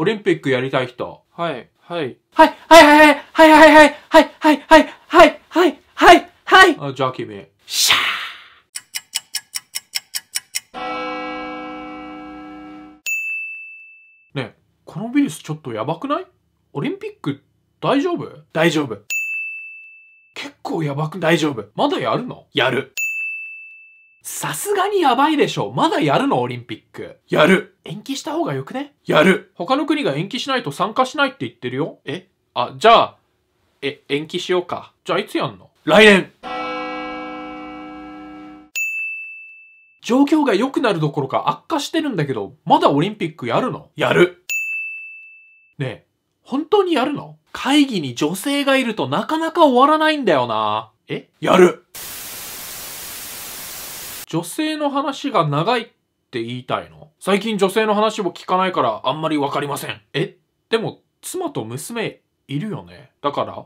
オリンピックやりたい人。はい、はい。はい、はい、はい、はい、はい、はい、はい、はい、はい、はい、はい、はい、はい。あ、じゃあ君。シャーねこのウイルスちょっとやばくないオリンピック大丈夫大丈夫。結構やばく大丈夫。まだやるのやる。さすがにやばいでしょ。まだやるのオリンピック。やる。延期した方がよくねやる。他の国が延期しないと参加しないって言ってるよ。えあ、じゃあ、え、延期しようか。じゃあいつやんの来年状況が良くなるどころか悪化してるんだけど、まだオリンピックやるのやる。ねえ、本当にやるの会議に女性がいるとなかなか終わらないんだよな。えやる。女性の話が長いって言いたいの最近女性の話も聞かないからあんまりわかりません。えでも、妻と娘いるよねだから